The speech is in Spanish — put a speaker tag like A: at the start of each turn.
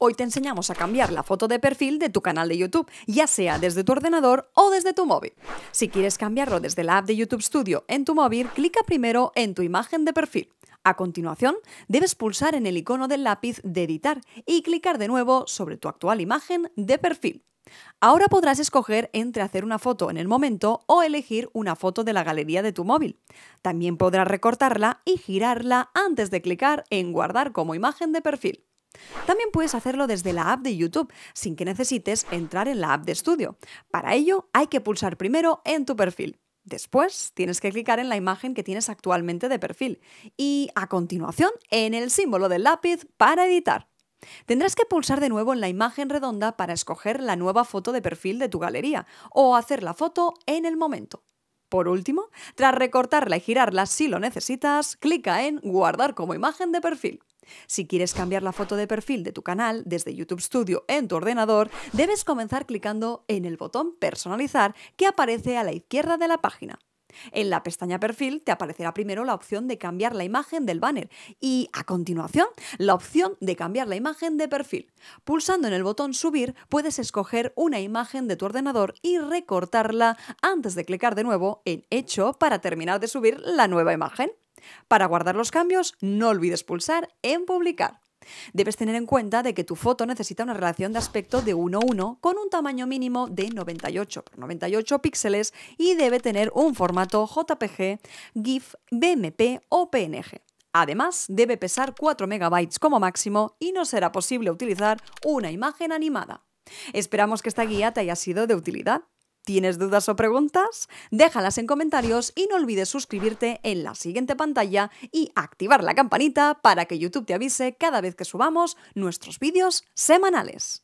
A: Hoy te enseñamos a cambiar la foto de perfil de tu canal de YouTube, ya sea desde tu ordenador o desde tu móvil. Si quieres cambiarlo desde la app de YouTube Studio en tu móvil, clica primero en tu imagen de perfil. A continuación, debes pulsar en el icono del lápiz de editar y clicar de nuevo sobre tu actual imagen de perfil. Ahora podrás escoger entre hacer una foto en el momento o elegir una foto de la galería de tu móvil. También podrás recortarla y girarla antes de clicar en guardar como imagen de perfil. También puedes hacerlo desde la app de YouTube, sin que necesites entrar en la app de estudio. Para ello, hay que pulsar primero en tu perfil. Después tienes que clicar en la imagen que tienes actualmente de perfil y a continuación en el símbolo del lápiz para editar. Tendrás que pulsar de nuevo en la imagen redonda para escoger la nueva foto de perfil de tu galería o hacer la foto en el momento. Por último, tras recortarla y girarla si lo necesitas, clica en Guardar como imagen de perfil. Si quieres cambiar la foto de perfil de tu canal desde YouTube Studio en tu ordenador, debes comenzar clicando en el botón Personalizar que aparece a la izquierda de la página. En la pestaña Perfil te aparecerá primero la opción de cambiar la imagen del banner y, a continuación, la opción de cambiar la imagen de perfil. Pulsando en el botón Subir, puedes escoger una imagen de tu ordenador y recortarla antes de clicar de nuevo en Hecho para terminar de subir la nueva imagen. Para guardar los cambios, no olvides pulsar en publicar. Debes tener en cuenta de que tu foto necesita una relación de aspecto de 1-1 con un tamaño mínimo de 98 x 98 píxeles y debe tener un formato JPG, GIF, BMP o PNG. Además, debe pesar 4 MB como máximo y no será posible utilizar una imagen animada. Esperamos que esta guía te haya sido de utilidad. ¿Tienes dudas o preguntas? Déjalas en comentarios y no olvides suscribirte en la siguiente pantalla y activar la campanita para que YouTube te avise cada vez que subamos nuestros vídeos semanales.